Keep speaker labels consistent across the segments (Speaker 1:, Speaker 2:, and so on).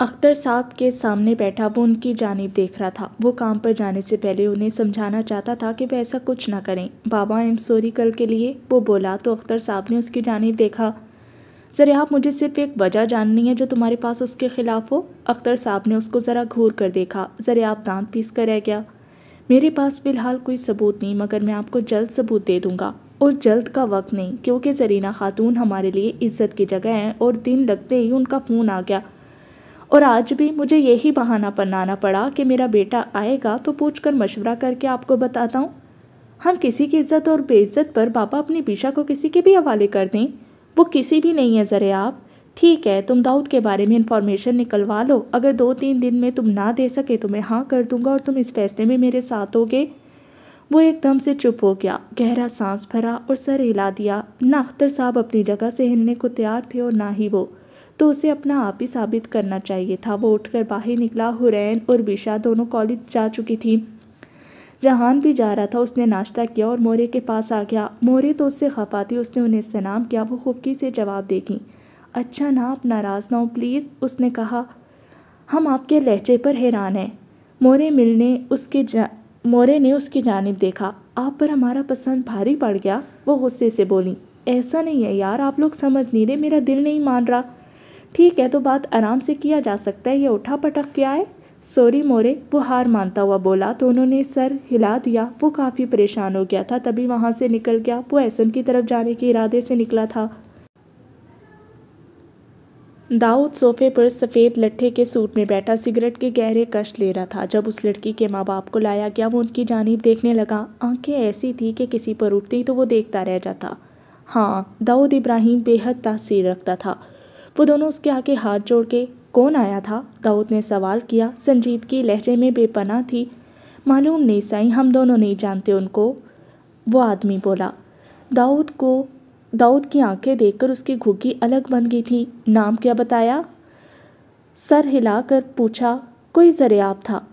Speaker 1: अख्तर साहब के सामने बैठा वो उनकी जानब देख रहा था वो काम पर जाने से पहले उन्हें समझाना चाहता था कि वह ऐसा कुछ ना करें बाबा एम सॉरी कल के लिए वो बोला तो अख्तर साहब ने उसकी जानब देखा सर आप मुझे सिर्फ एक वजह जाननी है जो तुम्हारे पास उसके ख़िलाफ़ हो अख्तर साहब ने उसको ज़रा घूर कर देखा ज़र आप दांत पीस कर रह गया मेरे पास फ़िलहाल कोई सबूत नहीं मगर मैं आपको जल्द सबूत दे दूँगा और जल्द का वक्त नहीं क्योंकि जरीना खातून हमारे लिए इज्जत की जगह हैं और दिन लगते ही उनका फ़ोन आ गया और आज भी मुझे यही बहाना बनाना पड़ा कि मेरा बेटा आएगा तो पूछ कर मशवरा करके आपको बताता हूँ हम किसी की इज्जत और बेइज्जत पर पापा अपनी पीशा को किसी के भी हवाले कर दें वो किसी भी नहीं है ज़रे आप ठीक है तुम दाऊद के बारे में इन्फॉर्मेशन निकलवा लो अगर दो तीन दिन में तुम ना दे सके तो मैं हाँ कर दूंगा और तुम इस फैसले में मेरे साथ होगे वो एकदम से चुप हो गया गहरा सांस भरा और सर हिला दिया ना अख्तर साहब अपनी जगह से हिलने को तैयार थे और ना ही वो तो उसे अपना आप ही साबित करना चाहिए था वो उठकर बाहर निकला हुरैन और बिशा दोनों कॉलेज जा चुकी थी जहान भी जा रहा था उसने नाश्ता किया और मोरे के पास आ गया मोरे तो उससे खफा थी उसने उन्हें सलाम किया वो खुबकी से जवाब देगी अच्छा ना आप नाराज़ ना हो प्लीज़ उसने कहा हम आपके लहजे पर हैरान हैं मोरे मिलने उसके जा मोरे ने उसकी जानब देखा आप पर हमारा पसंद भारी पड़ गया वो गुस्से से बोली ऐसा नहीं है यार आप लोग समझ नहीं रहे मेरा दिल नहीं मान रहा ठीक है तो बात आराम से किया जा सकता है ये उठा पटक क्या है सॉरी मोरे वो हार मानता हुआ बोला तो उन्होंने सर हिला दिया वो काफ़ी परेशान हो गया था तभी वहाँ से निकल गया वो ऐसन की तरफ जाने के इरादे से निकला था दाऊद सोफे पर सफ़ेद लट्ठे के सूट में बैठा सिगरेट के गहरे कश ले रहा था जब उस लड़की के माँ बाप को लाया गया वो उनकी जानब देखने लगा आंखें ऐसी थी कि किसी पर उठती तो वो देखता रह जाता हाँ दाऊद इब्राहिम बेहद तासीर रखता था वो दोनों उसके आगे हाथ जोड़ के कौन आया था दाऊद ने सवाल किया की लहजे में बेपना थी मालूम नहीं साई हम दोनों नहीं जानते उनको वो आदमी बोला दाऊद को दाऊद की आंखें देखकर उसकी घुग्गी अलग बन गई थी नाम क्या बताया सर हिलाकर पूछा कोई जरियाब था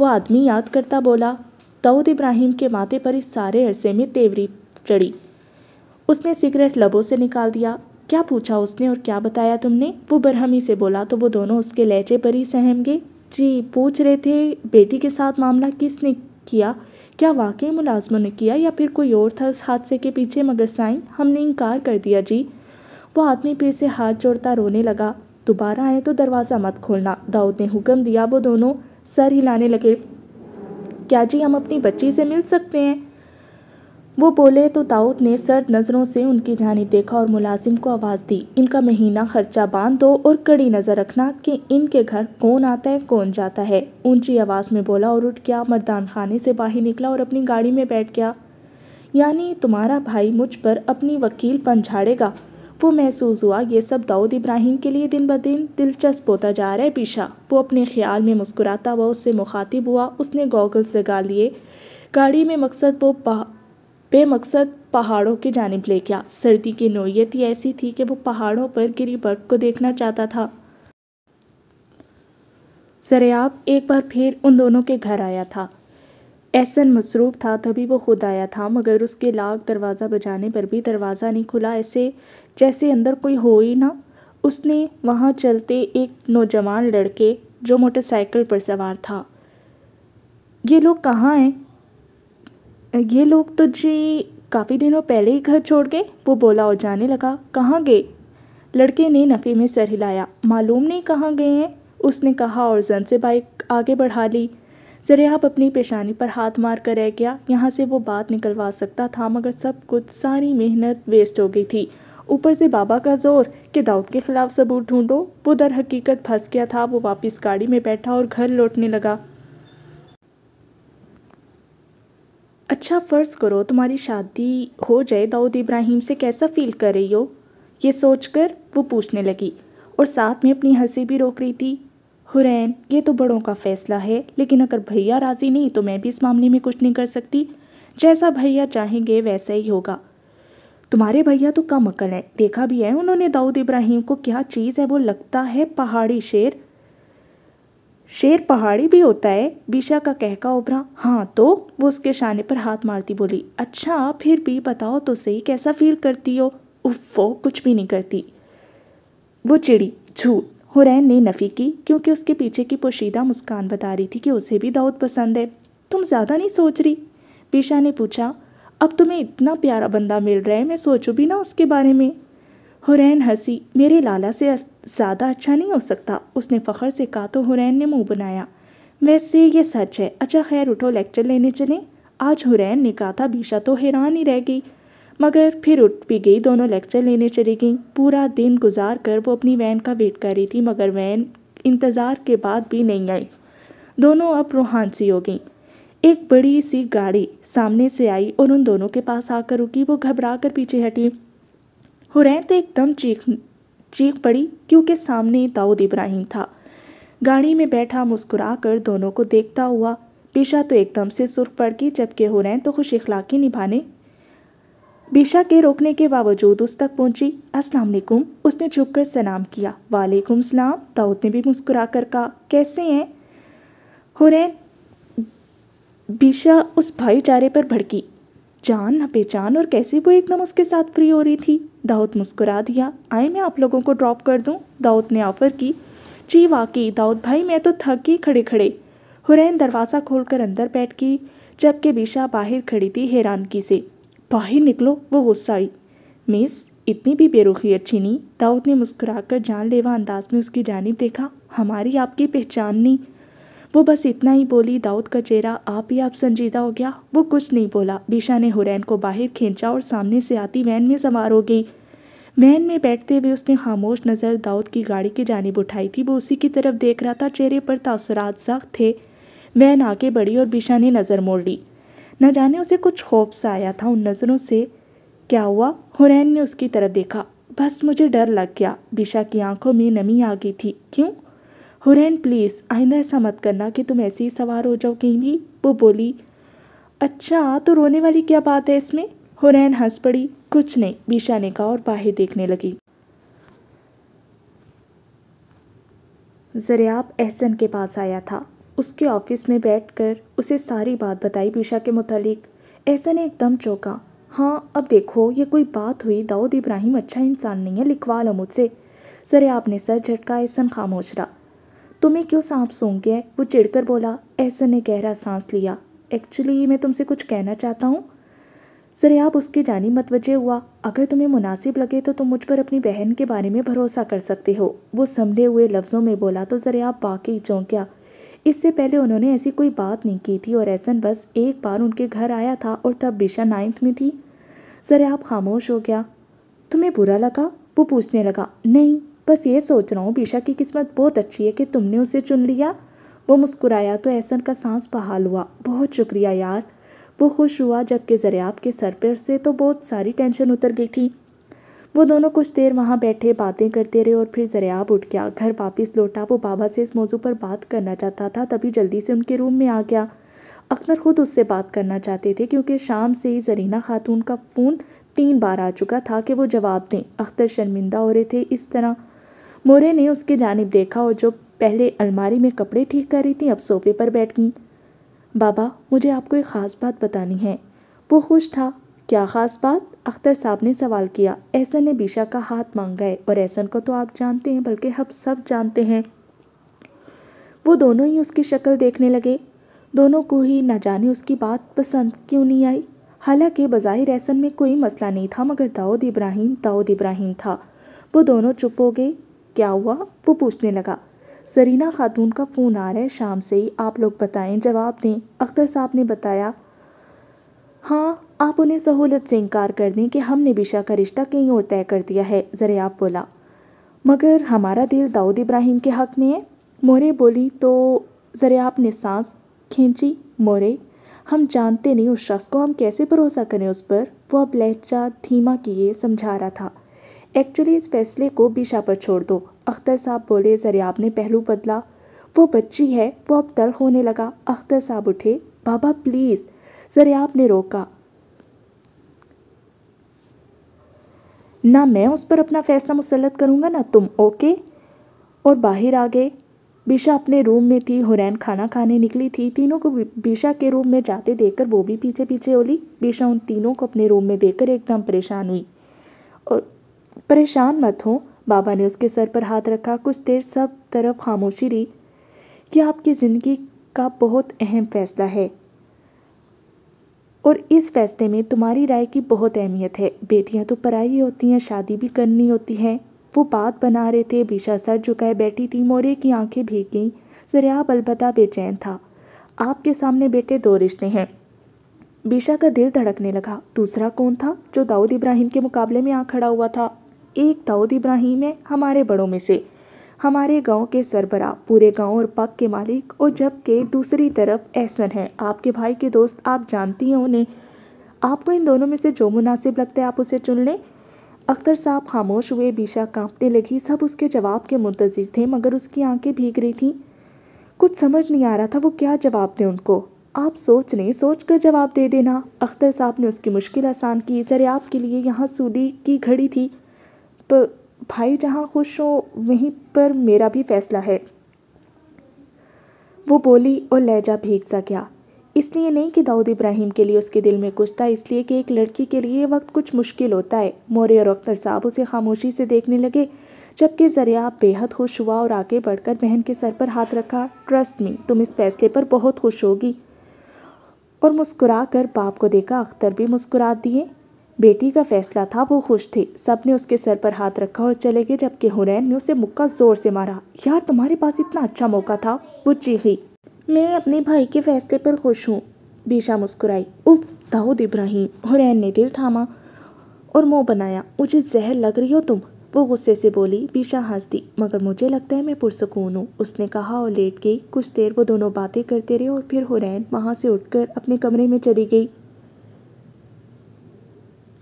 Speaker 1: वो आदमी याद करता बोला दाऊद इब्राहिम के माथे पर इस सारे अरसे में तेवरी चढ़ी उसने सिगरेट लबों से निकाल दिया क्या पूछा उसने और क्या बताया तुमने वो बरहमी से बोला तो वो दोनों उसके लहजे पर ही सहम गए जी पूछ रहे थे बेटी के साथ मामला किसने किया क्या वाकई मुलाजमों ने किया या फिर कोई और था उस हादसे के पीछे मगर साइन हमने इनकार कर दिया जी वो आदमी फिर से हाथ जोड़ता रोने लगा दोबारा आए तो दरवाज़ा मत खोलना दाऊद ने हुक्म दिया वो दोनों सर हिलाने लगे क्या जी हम अपनी बच्ची से मिल सकते हैं वो बोले तो दाऊद ने सर्द नज़रों से उनकी जानी देखा और मुलाजिम को आवाज़ दी इनका महीना खर्चा बांध दो और कड़ी नज़र रखना कि इनके घर कौन आता है कौन जाता है ऊंची आवाज़ में बोला और उठ गया मर्दान खाने से बाहर निकला और अपनी गाड़ी में बैठ गया यानी तुम्हारा भाई मुझ पर अपनी वकील पन झाड़ेगा वो महसूस हुआ ये सब दाऊद इब्राहिम के लिए दिन ब दिन दिलचस्प होता जा रहा है पीछा वो अपने ख्याल में मुस्कुराता हुआ उससे मुखातिब हुआ उसने गॉगल्स लगा लिए गाड़ी में मकसद वो बेमकसद पहाड़ों की जानब ले गया सर्दी की नोयत ही ऐसी थी कि वो पहाड़ों पर गिरी बर्फ को देखना चाहता था सरयाब एक बार फिर उन दोनों के घर आया था एहसन मसरूफ़ था तभी वो खुद आया था मगर उसके लाख दरवाज़ा बजाने पर भी दरवाज़ा नहीं खुला ऐसे जैसे अंदर कोई हो ही ना उसने वहाँ चलते एक नौजवान लड़के जो मोटरसाइकिल पर सवार था ये लोग कहाँ हैं ये लोग तो जी काफ़ी दिनों पहले ही घर छोड़ गए वो बोला और जाने लगा कहाँ गए लड़के ने नफ़े में सर हिलाया मालूम नहीं कहाँ गए हैं उसने कहा और जन से बाइक आगे बढ़ा ली आप अपनी पेशानी पर हाथ मार कर रह गया यहाँ से वो बात निकलवा सकता था मगर सब कुछ सारी मेहनत वेस्ट हो गई थी ऊपर से बाबा का जोर कि दाऊद के खिलाफ सबूत ढूंढो वो दर हकीकत फंस गया था वो वापस गाड़ी में बैठा और घर लौटने लगा अच्छा फ़र्ज़ करो तुम्हारी शादी हो जाए दाऊद इब्राहिम से कैसा फ़ील कर रही हो ये सोचकर वो पूछने लगी और साथ में अपनी हंसी भी रोक रही थी हुरैन ये तो बड़ों का फ़ैसला है लेकिन अगर भैया राज़ी नहीं तो मैं भी इस मामले में कुछ नहीं कर सकती जैसा भैया चाहेंगे वैसा ही होगा तुम्हारे भैया तो कम अकल है देखा भी है उन्होंने दाऊद इब्राहिम को क्या चीज़ है वो लगता है पहाड़ी शेर शेर पहाड़ी भी होता है बीशा का कहका उभरा हाँ तो वो उसके शाने पर हाथ मारती बोली अच्छा फिर भी बताओ तो सही कैसा फील करती हो उफ कुछ भी नहीं करती वो चिड़ी झूठ हुरैन ने नफ़ी की क्योंकि उसके पीछे की पोशीदा मुस्कान बता रही थी कि उसे भी दाऊद पसंद है तुम ज़्यादा नहीं सोच रही बीशा ने पूछा अब तुम्हें इतना प्यारा बंदा मिल रहा है मैं सोचूँ भी ना उसके बारे में हुरैन हंसी मेरे लाला से ज़्यादा अच्छा नहीं हो सकता उसने फ़ख्र से कहा तो हुरैन ने मुंह बनाया वैसे ये सच है अच्छा खैर उठो लेक्चर लेने चलें आज हुरैन ने कहा था बीशा तो हैरान ही रह गई मगर फिर उठ भी गई दोनों लेक्चर लेने चली गईं पूरा दिन गुजार कर वो अपनी वैन का वेट कर रही थी मगर वैन इंतज़ार के बाद भी नहीं आई दोनों अब रूहान सी हो गईं एक बड़ी सी गाड़ी सामने से आई और उन दोनों के पास आकर रुकी वो घबरा कर पीछे हटी हुरैन तो एकदम चीख चीख पड़ी क्योंकि सामने दाऊद इब्राहिम था गाड़ी में बैठा मुस्कुराकर दोनों को देखता हुआ पिशा तो एकदम से सुर्ख पड़ गई जबकि हुरैन तो खुश इखलाकी निभाने बिशा के रोकने के बावजूद उस तक पहुंची अस्सलाम वालेकुम उसने झुककर सलाम किया वालेकुम सलाम दाऊद ने भी मुस्कुरा कर कहा कैसे हैं हुरैन बिशा उस भाईचारे पर भड़की जान न पहचान और कैसे वो एकदम उसके साथ फ्री हो रही थी दाऊद मुस्कुरा दिया आए मैं आप लोगों को ड्रॉप कर दूँ दाऊद ने ऑफ़र की जी वाकई दाऊद भाई मैं तो थक गई खड़े खड़े हुरैन दरवाज़ा खोलकर अंदर बैठ गई जबकि बीशा बाहर खड़ी थी हैरानगी से बाहर निकलो वो गुस्सा आई मिस इतनी भी बेरुखी अच्छी नहीं दाऊद ने मुस्कुराकर जानलेवा अंदाज में उसकी जानब देखा हमारी आपकी पहचान नहीं वो बस इतना ही बोली दाऊद का चेहरा आप ही आप संजीदा हो गया वो कुछ नहीं बोला बीशा ने हुरैन को बाहर खींचा और सामने से आती वैन में सवार हो गई वैन में बैठते हुए उसने खामोश नज़र दाऊद की गाड़ी की जानब उठाई थी वो उसी की तरफ देख रहा था चेहरे पर तासरात सख्त थे वैन आगे बढ़ी और बीशा ने नज़र मोड़ ली न जाने उसे कुछ खौफ सा आया था उन नज़रों से क्या हुआ हुरैन ने उसकी तरफ देखा बस मुझे डर लग गया बिशा की आंखों में नमी आ गई थी क्यों हुरैन प्लीज़ आइंदा ऐसा मत करना कि तुम ऐसे ही सवार हो जाओ कहीं भी वो बोली अच्छा तो रोने वाली क्या बात है इसमें हुरैन हंस पड़ी कुछ नहीं बीशा ने कहा और बाहर देखने लगी जरियाब एहसन के पास आया था उसके ऑफिस में बैठकर उसे सारी बात बताई बीशा के मुतालिक एहसन एकदम चौंका हाँ अब देखो ये कोई बात हुई दाऊद इब्राहिम अच्छा इंसान नहीं है लिखवा लो मुझसे जरियाब ने सर झटका एहसन खामोश रहा तुम्हें क्यों सांप सूंघ गया वो चिढ़कर बोला ऐसा ने गहरा सांस लिया एक्चुअली मैं तुमसे कुछ कहना चाहता हूँ आप उसके जानी मतवजे हुआ अगर तुम्हें मुनासिब लगे तो तुम मुझ पर अपनी बहन के बारे में भरोसा कर सकते हो वो समझे हुए लफ्ज़ों में बोला तो आप वाकई चौंक्या इससे पहले उन्होंने ऐसी कोई बात नहीं की थी और ऐसन बस एक बार उनके घर आया था और तब बिशा नाइन्थ में थी आप खामोश हो गया तुम्हें बुरा लगा वो पूछने लगा नहीं बस ये सोच रहा हूँ बीशा की किस्मत बहुत अच्छी है कि तुमने उसे चुन लिया वो मुस्कुराया तो एहसन का सांस बहाल हुआ बहुत शुक्रिया यार वो खुश हुआ जबकि जरियाब के सर पर से तो बहुत सारी टेंशन उतर गई थी वो दोनों कुछ देर वहाँ बैठे बातें करते रहे और फिर जरियाब उठ गया घर वापस लौटा वो बाबा से इस मौजू पर बात करना चाहता था तभी जल्दी से उनके रूम में आ गया अख्तर खुद उससे बात करना चाहते थे क्योंकि शाम से ही जरीना खातून का फ़ोन तीन बार आ चुका था कि वो जवाब दें अख्तर शर्मिंदा हो रहे थे इस तरह मोरे ने उसकी जानब देखा और जो पहले अलमारी में कपड़े ठीक कर रही थी अब सोफे पर बैठ गई बाबा मुझे आपको एक ख़ास बात बतानी है वो खुश था क्या ख़ास बात अख्तर साहब ने सवाल किया एहसन ने बीशा का हाथ मांगा है और एहसन को तो आप जानते हैं बल्कि हम सब जानते हैं वो दोनों ही उसकी शक्ल देखने लगे दोनों को ही ना जाने उसकी बात पसंद क्यों नहीं आई हालांकि बज़ाहिर एहसन में कोई मसला नहीं था मगर दाऊद इब्राहिम दाऊद इब्राहिम था वो दोनों चुप हो गए क्या हुआ वो पूछने लगा सरीना खातून का फ़ोन आ रहा है शाम से ही आप लोग बताएं जवाब दें अख्तर साहब ने बताया हाँ आप उन्हें सहूलत से इनकार कर दें कि हमने बिशा का रिश्ता कहीं और तय कर दिया है जरियाब बोला मगर हमारा दिल दाऊद इब्राहिम के हक़ में है मोरे बोली तो जरियाब ने सांस खींची मोरे हम जानते नहीं उस शख्स को हम कैसे भरोसा करें उस पर वो अब लहजा धीमा किए समझा रहा था एक्चुअली इस फैसले को बीशा पर छोड़ दो अख्तर साहब बोले जरियाब ने पहलू बदला वो बच्ची है वो अब तलख होने लगा अख्तर साहब उठे बाबा प्लीज़ जरियाब ने रोका ना मैं उस पर अपना फैसला मुसलत करूँगा ना तुम ओके और बाहर आ गए बीशा अपने रूम में थी हुरैन खाना खाने निकली थी तीनों को बीशा के रूम में जाते देखकर वो भी पीछे पीछे ओली बीशा उन तीनों को अपने रूम में देखकर एकदम परेशान हुई और परेशान मत हो बाबा ने उसके सर पर हाथ रखा कुछ देर सब तरफ खामोशी रही कि आपकी ज़िंदगी का बहुत अहम फैसला है और इस फैसले में तुम्हारी राय की बहुत अहमियत है बेटियां तो पराई होती हैं शादी भी करनी होती है वो बात बना रहे थे बीशा सर झुकाए बैठी थी मोरे की आंखें भीग गई जरिया अलबत्ता बेचैन था आपके सामने बेटे दो रिश्ते हैं बीशा का दिल धड़कने लगा दूसरा कौन था जो दाऊद इब्राहिम के मुकाबले में आ खड़ा हुआ था एक दाऊद इब्राहिम है हमारे बड़ों में से हमारे गांव के सरबरा पूरे गांव और पग के मालिक और जबकि दूसरी तरफ एहसन है आपके भाई के दोस्त आप जानती हैं उन्हें आपको इन दोनों में से जो मुनासिब लगता है आप उसे चुन लें अख्तर साहब खामोश हुए बीशा कांपने लगी सब उसके जवाब के मुंतज़र थे मगर उसकी आंखें भीग रही थीं कुछ समझ नहीं आ रहा था वो क्या जवाब दें उनको आप सोच लें सोच कर जवाब दे देना अख्तर साहब ने उसकी मुश्किल आसान की ज़रिए आपके लिए यहाँ सूदी की घड़ी थी भाई जहाँ खुश हो वहीं पर मेरा भी फैसला है वो बोली और लहजा भीग सा गया इसलिए नहीं कि दाऊद इब्राहिम के लिए उसके दिल में कुछ था इसलिए कि एक लड़की के लिए वक्त कुछ मुश्किल होता है मोरे और अख्तर साहब उसे खामोशी से देखने लगे जबकि जरिया बेहद खुश हुआ और आगे बढ़कर बहन के सर पर हाथ रखा ट्रस्ट मी तुम इस फैसले पर बहुत खुश होगी और मुस्कुरा कर बाप को देखा अख्तर भी मुस्कुरा दिए बेटी का फैसला था वो खुश थे सब ने उसके सर पर हाथ रखा और चले गए जबकि हुरैन ने उसे मुक्का जोर से मारा यार तुम्हारे पास इतना अच्छा मौका था वो चीखी मैं अपने भाई के फैसले पर खुश हूँ बीशा मुस्कुराई उफ दाऊद इब्राहिम हुरैन ने दिल थामा और मुंह बनाया मुझे जहर लग रही हो तुम वो गुस्से से बोली बीशा हंस दी मगर मुझे लगता है मैं पुरसकून हूँ उसने कहा और लेट गई कुछ देर वो दोनों बातें करते रहे और फिर हुरैन वहाँ से उठकर अपने कमरे में चली गई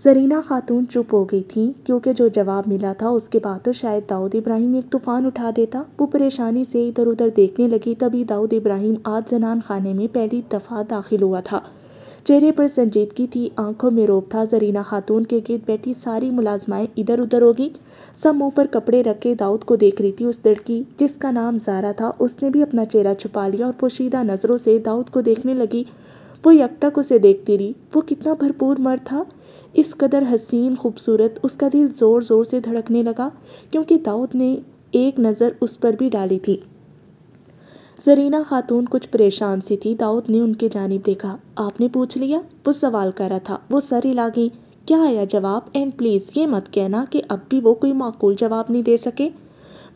Speaker 1: जरीना खातून चुप हो गई थी क्योंकि जो जवाब मिला था उसके बाद तो शायद दाऊद इब्राहिम एक तूफ़ान उठा देता वो परेशानी से इधर उधर देखने लगी तभी दाऊद इब्राहिम आज जनान खाने में पहली दफ़ा दाखिल हुआ था चेहरे पर संजीदगी थी आंखों में रोब था जरीना खातून के गिरद बैठी सारी मुलाजमाएं इधर उधर होगी सब मुंह पर कपड़े रख के दाऊद को देख रही थी उस लड़की जिसका नाम जारा था उसने भी अपना चेहरा छुपा लिया और पोशीदा नज़रों से दाऊद को देखने लगी वो यकटक उसे देखती रही वो कितना भरपूर मर था इस कदर हसीन खूबसूरत उसका दिल ज़ोर ज़ोर से धड़कने लगा क्योंकि दाऊद ने एक नज़र उस पर भी डाली थी जरीना खातून कुछ परेशान सी थी दाऊद ने उनके जानब देखा आपने पूछ लिया वो सवाल कर रहा था वो सर हिला गई क्या आया जवाब एंड प्लीज़ ये मत कहना कि अब भी वो कोई माकूल जवाब नहीं दे सके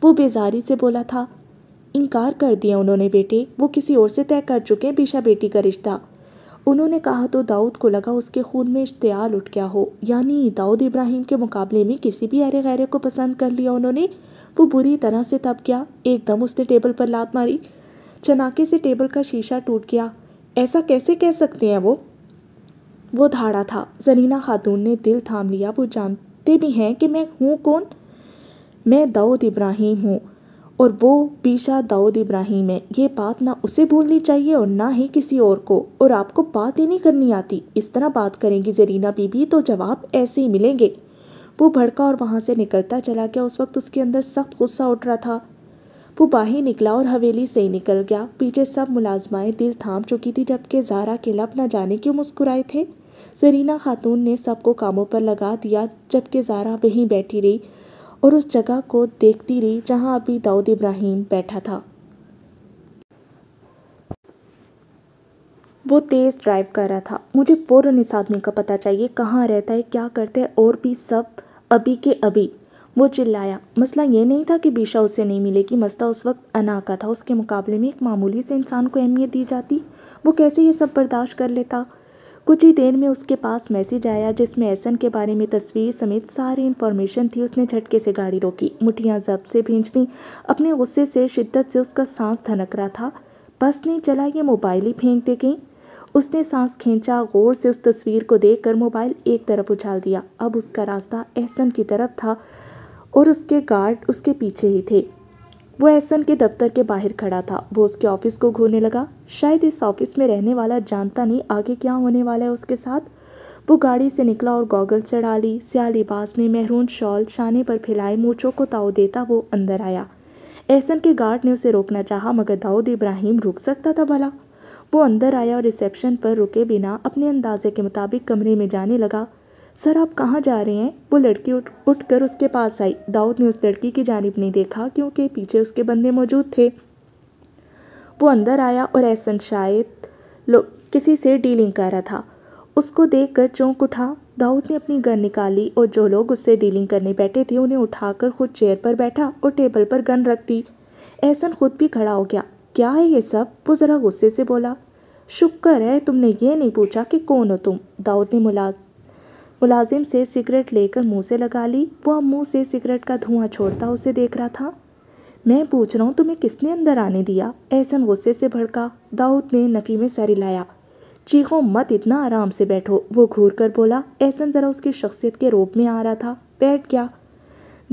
Speaker 1: वो बेजारी से बोला था इनकार कर दिया उन्होंने बेटे वो किसी और से तय कर चुके बेशा बीशा बेटी का रिश्ता उन्होंने कहा तो दाऊद को लगा उसके खून में इश्तियाल उठ गया हो यानी दाऊद इब्राहिम के मुकाबले में किसी भी अरे गैरे को पसंद कर लिया उन्होंने वो बुरी तरह से तप गया एकदम उसने टेबल पर लात मारी चनाके से टेबल का शीशा टूट गया ऐसा कैसे कह सकते हैं वो वो धाड़ा था जरीना खातून ने दिल थाम लिया वो जानते भी हैं कि मैं हूँ कौन मैं दाऊद इब्राहिम हूँ और वो पीशा दाऊद इब्राहिम है ये बात ना उसे बोलनी चाहिए और ना ही किसी और को और आपको बात ही नहीं करनी आती इस तरह बात करेंगी जरीना बीबी तो जवाब ऐसे ही मिलेंगे वो भड़का और वहाँ से निकलता चला गया उस वक्त उसके अंदर सख्त गुस्सा उठ रहा था वो बाहर निकला और हवेली से ही निकल गया पीछे सब मुलाजमाएँ दिल थाम चुकी थी जबकि जारा के लब ना जाने क्यों मुस्कुराए थे जरीना खातून ने सबको कामों पर लगा दिया जबकि जारा वहीं बैठी रही और उस जगह को देखती रही जहां अभी दाऊद इब्राहिम बैठा था वो तेज़ ड्राइव कर रहा था मुझे फ़ौरन इस आदमी का पता चाहिए कहाँ रहता है क्या करता है और भी सब अभी के अभी वो चिल्लाया मसला ये नहीं था कि बीशा उससे नहीं मिलेगी मसला उस वक्त अना का था उसके मुकाबले में एक मामूली से इंसान को अहमियत दी जाती वो कैसे ये सब बर्दाश्त कर लेता कुछ ही देर में उसके पास मैसेज आया जिसमें एसन के बारे में तस्वीर समेत सारी इन्फॉर्मेशन थी उसने झटके से गाड़ी रोकी मुठियाँ जब से भींच ली अपने गुस्से से शिद्दत से उसका सांस धनक रहा था बस नहीं चला ये मोबाइल ही फेंक दे गई उसने सांस खींचा गौर से उस तस्वीर को देखकर मोबाइल एक तरफ उछाल दिया अब उसका रास्ता एहसन की तरफ था और उसके गार्ड उसके पीछे ही थे वो एहसन के दफ्तर के बाहर खड़ा था वो उसके ऑफिस को घूरने लगा शायद इस ऑफिस में रहने वाला जानता नहीं आगे क्या होने वाला है उसके साथ वो गाड़ी से निकला और गॉगल चढ़ा ली स्या लिबास में महरून शॉल शाने पर फैलाए मूछों को ताव देता वो अंदर आया एहसन के गार्ड ने उसे रोकना चाहा मगर दाऊद इब्राहिम रुक सकता था भला वो अंदर आया और रिसेप्शन पर रुके बिना अपने अंदाजे के मुताबिक कमरे में जाने लगा सर आप कहाँ जा रहे हैं वो लड़की उठ उठ कर उसके पास आई दाऊद ने उस लड़की की जानब नहीं देखा क्योंकि पीछे उसके बंदे मौजूद थे वो अंदर आया और एहसन शायद लोग किसी से डीलिंग कर रहा था उसको देख कर चौंक उठा दाऊद ने अपनी गन निकाली और जो लोग उससे डीलिंग करने बैठे थे उन्हें उठाकर खुद चेयर पर बैठा और टेबल पर गन रख दी एहसन खुद भी खड़ा हो गया क्या है ये सब वो ज़रा गुस्से से बोला शुक्र है तुमने ये नहीं पूछा कि कौन हो तुम दाऊद ने मुलाज मुलाजिम से सिगरेट लेकर मुंह से लगा ली वह मुंह से सिगरेट का धुआं छोड़ता उसे देख रहा था मैं पूछ रहा हूँ तुम्हें किसने अंदर आने दिया एहसन गुस्से से भड़का दाऊद ने नफ़ी में सर हिलाया चीखो मत इतना आराम से बैठो वो घूर कर बोला एहसन ज़रा उसकी शख्सियत के रूप में आ रहा था बैठ गया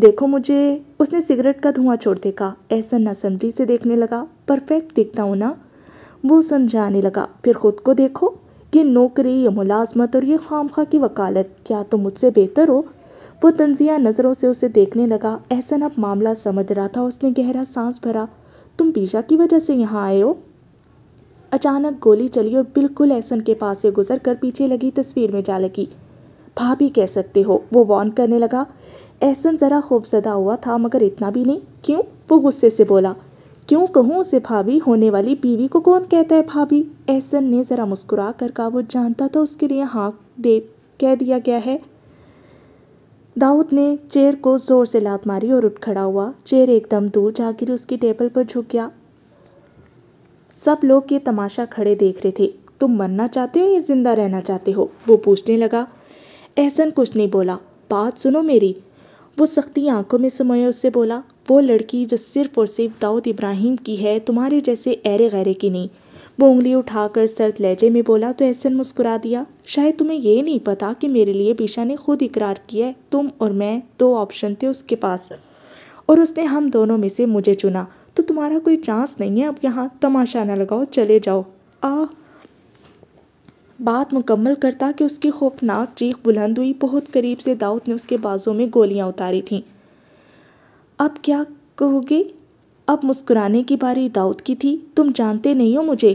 Speaker 1: देखो मुझे उसने सिगरेट का धुआं छोड़ते कहा एहसन नासमझी से देखने लगा परफेक्ट दिखता हूँ ना वो समझाने लगा फिर खुद को देखो ये नौकरी ये मुलाजमत और ये खाम खा की वकालत क्या तुम तो मुझसे बेहतर हो वो तंजिया नज़रों से उसे देखने लगा एहसन अब मामला समझ रहा था उसने गहरा सांस भरा तुम पीजा की वजह से यहाँ आए हो अचानक गोली चली और बिल्कुल एहसन के पास से गुजर कर पीछे लगी तस्वीर में जा लगी भाभी कह सकते हो वो वॉन करने लगा एहसन ज़रा खूबसदा हुआ था मगर इतना भी नहीं क्यों वो गुस्से से बोला क्यों कहूँ उसे भाभी होने वाली बीवी को कौन कहता है भाभी एहसन ने ज़रा मुस्कुरा कर कहा वो जानता था उसके लिए हाँ दे कह दिया गया है दाऊद ने चेयर को ज़ोर से लात मारी और उठ खड़ा हुआ चेयर एकदम दूर जाकर उसकी टेबल पर झुक गया सब लोग ये तमाशा खड़े देख रहे थे तुम मरना चाहते हो या जिंदा रहना चाहते हो वो पूछने लगा एहसन कुछ नहीं बोला बात सुनो मेरी वो सख्ती आंखों में समोए उससे बोला वो लड़की जो सिर्फ़ और सिर्फ़ दाऊद इब्राहिम की है तुम्हारे जैसे ऐरे गैरे की नहीं वो उंगली उठाकर सर्द लहजे में बोला तो एहसन मुस्कुरा दिया शायद तुम्हें यह नहीं पता कि मेरे लिए पीशा ने खुद इकरार किया है तुम और मैं दो ऑप्शन थे उसके पास और उसने हम दोनों में से मुझे चुना तो तुम्हारा कोई चांस नहीं है अब यहाँ तमाशा ना लगाओ चले जाओ आ बात मुकम्मल करता कि उसकी खौफनाक चीख बुलंद हुई बहुत करीब से दाऊद ने उसके बाजों में गोलियां उतारी थीं अब क्या कहोगे अब मुस्कुराने की बारी दाऊद की थी तुम जानते नहीं हो मुझे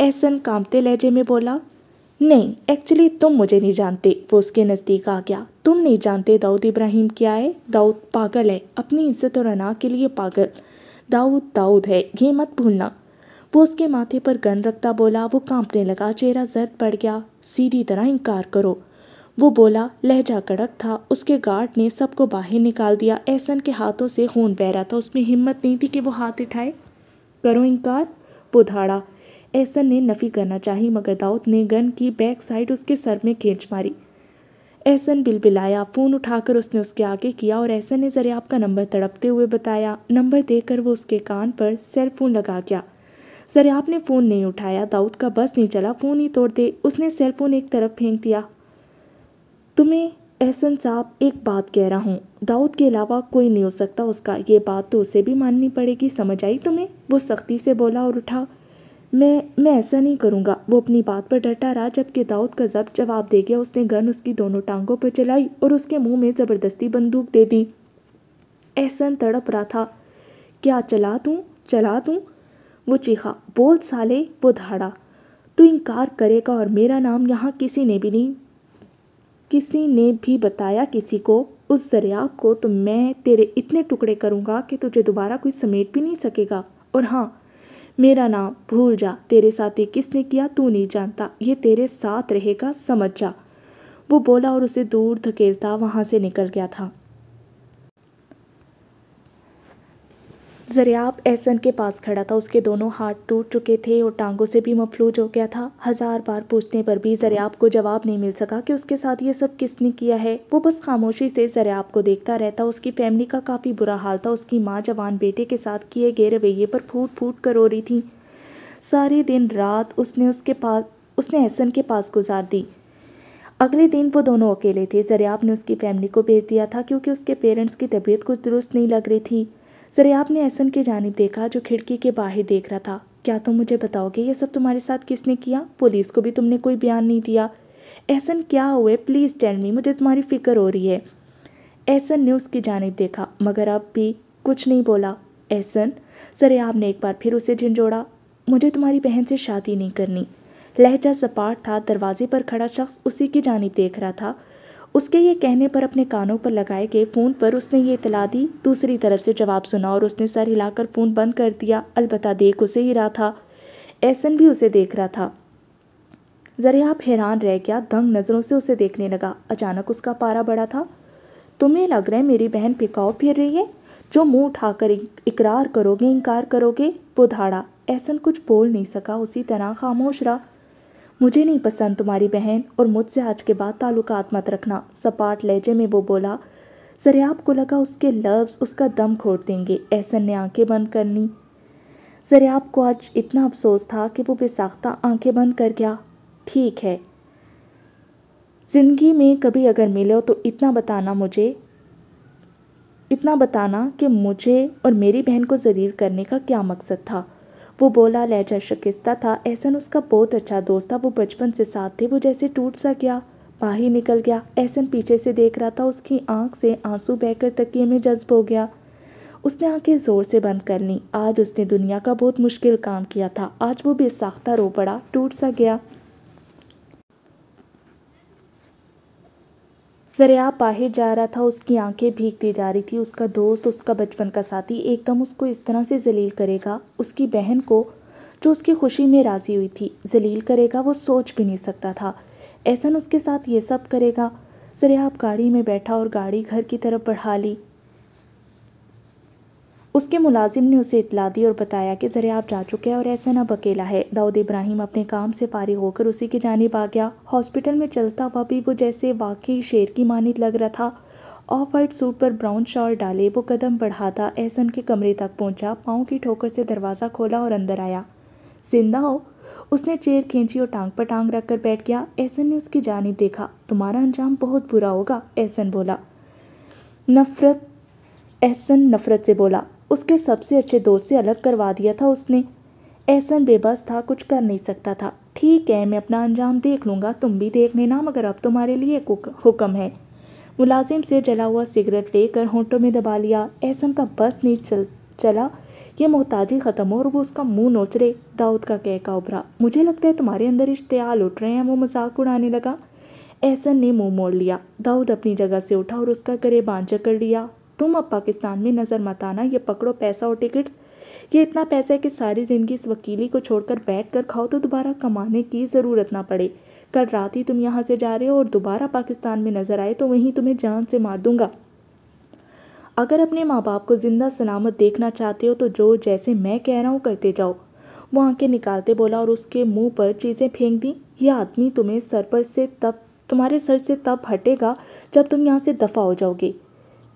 Speaker 1: एहसन कांपते लहजे में बोला नहीं एक्चुअली तुम मुझे नहीं जानते वो उसके नज़दीक आ गया तुम नहीं जानते दाऊद इब्राहिम क्या है दाऊद पागल है अपनी इज्जत और अना के लिए पागल दाऊद दाऊद है ये मत भूलना वो उसके माथे पर गन रखता बोला वो कांपने लगा चेहरा जर्द पड़ गया सीधी तरह इनकार करो वो बोला लहजा कड़क था उसके गार्ड ने सबको बाहर निकाल दिया एहसन के हाथों से खून बह रहा था उसमें हिम्मत नहीं थी कि वो हाथ उठाए करो इनकार वो धाड़ा एहसन ने नफ़ी करना चाही मगर दाऊद ने गन की बैक साइड उसके सर में खींच मारी एहसन बिलबिलाया फ़ोन उठाकर उसने उसके आगे किया और एहसन ने ज़रियाब का नंबर तड़पते हुए बताया नंबर देकर वो उसके कान पर सेल फ़ोन लगा गया ज़रियाब ने फ़ोन नहीं उठाया दाऊद का बस नहीं चला फ़ोन ही तोड़ दे उसने सेल फ़ोन एक तरफ फेंक दिया तुम्हें एहसन साहब एक बात कह रहा हूँ दाऊद के अलावा कोई नहीं हो सकता उसका ये बात तो उसे भी माननी पड़ेगी समझ आई तुम्हें वो सख्ती से बोला और उठा मैं मैं ऐसा नहीं करूँगा वो अपनी बात पर डटा रहा जबकि दाऊद का जब जवाब दे गया उसने गन उसकी दोनों टांगों पर चलाई और उसके मुंह में ज़बरदस्ती बंदूक दे दी एहसन तड़प रहा था क्या चला दूँ चला दूँ वो चीखा बोल साले वो धाड़ा तू इनकार करेगा और मेरा नाम यहाँ किसी ने भी नहीं किसी ने भी बताया किसी को उस दरियाब को तो मैं तेरे इतने टुकड़े करूँगा कि तुझे दोबारा कोई समेट भी नहीं सकेगा और हाँ मेरा नाम भूल जा तेरे साथ ये किसने किया तू नहीं जानता ये तेरे साथ रहेगा समझ जा वो बोला और उसे दूर धकेलता वहाँ से निकल गया था जरियाब एहसन के पास खड़ा था उसके दोनों हाथ टूट चुके थे और टांगों से भी मफलूज हो गया था हजार बार पूछने पर भी जरियाब को जवाब नहीं मिल सका कि उसके साथ ये सब किसने किया है वो बस खामोशी से जरियाब को देखता रहता उसकी फैमिली का काफ़ी बुरा हाल था उसकी माँ जवान बेटे के साथ किए गए रवैये पर फूट फूट कर रो रही थी सारे दिन रात उसने उसके पास उसने एहसन के पास गुजार दी अगले दिन वो दोनों अकेले थे जरियाब ने उसकी फैमिली को भेज दिया था क्योंकि उसके पेरेंट्स की तबीयत कुछ दुरुस्त नहीं लग रही थी जरियाब ने एहसन की जानब देखा जो खिड़की के बाहर देख रहा था क्या तुम मुझे बताओगे ये सब तुम्हारे साथ किसने किया पुलिस को भी तुमने कोई बयान नहीं दिया एहसन क्या हुए प्लीज़ टेल मी मुझे तुम्हारी फ़िक्र हो रही है एहसन ने उसकी जानब देखा मगर अब भी कुछ नहीं बोला एहसन सरयाब ने एक बार फिर उसे झिझोड़ा मुझे तुम्हारी बहन से शादी नहीं करनी लहजा सपाट था दरवाजे पर खड़ा शख्स उसी की जानब देख रहा था उसके ये कहने पर अपने कानों पर लगाए गए फ़ोन पर उसने ये इतला दी दूसरी तरफ से जवाब सुना और उसने सर हिलाकर फ़ोन बंद कर दिया अलबत्ता देख उसे ही रहा था एहसन भी उसे देख रहा था जरियाब हैरान रह गया दंग नज़रों से उसे देखने लगा अचानक उसका पारा बढ़ा था तुम्हें लग रहा है मेरी बहन पिकाओ फिर रही है जो मुंह उठाकर इकरार करोगे इनकार करोगे वो धाड़ा एहसन कुछ बोल नहीं सका उसी तरह खामोश रहा मुझे नहीं पसंद तुम्हारी बहन और मुझसे आज के बाद ताल्लुकात मत रखना सपाट लहजे में वो बोला जरियाब को लगा उसके लफ्ज़ उसका दम खोड़ देंगे ऐसा ने आँखें बंद करनी जरियाब को आज इतना अफसोस था कि वो बेसाख्ता आंखें बंद कर गया ठीक है ज़िंदगी में कभी अगर मिलो तो इतना बताना मुझे इतना बताना कि मुझे और मेरी बहन को जरीर करने का क्या मकसद था वो बोला लहजा शिकस्ता था एहसन उसका बहुत अच्छा दोस्त था वो बचपन से साथ थे वो जैसे टूट सा गया बाहर निकल गया एहसन पीछे से देख रहा था उसकी आंख से आंसू बहकर तकिए में जज्ब हो गया उसने आंखें ज़ोर से बंद कर ली आज उसने दुनिया का बहुत मुश्किल काम किया था आज वो बेसाख्ता रो पड़ा टूट सा गया जरिया बाहर जा रहा था उसकी आंखें भीगती जा रही थी उसका दोस्त उसका बचपन का साथी एकदम उसको इस तरह से जलील करेगा उसकी बहन को जो उसकी खुशी में राज़ी हुई थी जलील करेगा वो सोच भी नहीं सकता था एहसन उसके साथ ये सब करेगा आप गाड़ी में बैठा और गाड़ी घर की तरफ बढ़ा ली उसके मुलाजिम ने उसे इतला दी और बताया कि जरे आप जा चुके हैं और ऐसा अब अकेला है दाऊद इब्राहिम अपने काम से पारी होकर उसी की जानब आ गया हॉस्पिटल में चलता हुआ भी वो जैसे वाकई शेर की मानित लग रहा था ऑफ वाइट सूट पर ब्राउन शॉल डाले वो कदम बढ़ाता एहसन के कमरे तक पहुंचा पाँव की ठोकर से दरवाज़ा खोला और अंदर आया जिंदा हो उसने चेयर खींची और टांग पर टांग रखकर बैठ गया एहसन ने उसकी जानी देखा तुम्हारा अंजाम बहुत बुरा होगा एहसन बोला नफरत एहसन नफरत से बोला उसके सबसे अच्छे दोस्त से अलग करवा दिया था उसने एहसन बेबस था कुछ कर नहीं सकता था ठीक है मैं अपना अंजाम देख लूँगा तुम भी देख लेना मगर अब तुम्हारे लिए हुक्म है मुलाजिम से जला हुआ सिगरेट लेकर होंटों में दबा लिया एहसन का बस नहीं चल चला ये मोहताजी ख़त्म हो और वो उसका मुंह नोच रहे दाऊद का कहका उभरा मुझे लगता है तुम्हारे अंदर इश्तियाल उठ रहे हैं वो मजाक उड़ाने लगा एहसन ने मुंह मोड़ लिया दाऊद अपनी जगह से उठा और उसका बांझा कर लिया तुम अब पाकिस्तान में नज़र मत आना ये पकड़ो पैसा और टिकट्स ये इतना पैसा है कि सारी ज़िंदगी इस वकीली को छोड़कर बैठ कर खाओ तो दोबारा कमाने की ज़रूरत ना पड़े कल रात ही तुम यहाँ से जा रहे हो और दोबारा पाकिस्तान में नज़र आए तो वहीं तुम्हें जान से मार दूँगा अगर अपने माँ बाप को ज़िंदा सलामत देखना चाहते हो तो जो जैसे मैं कह रहा हूँ करते जाओ वो आँखें निकालते बोला और उसके मुंह पर चीज़ें फेंक दी ये आदमी तुम्हें सर पर से तब तुम्हारे सर से तब हटेगा जब तुम यहाँ से दफ़ा हो जाओगे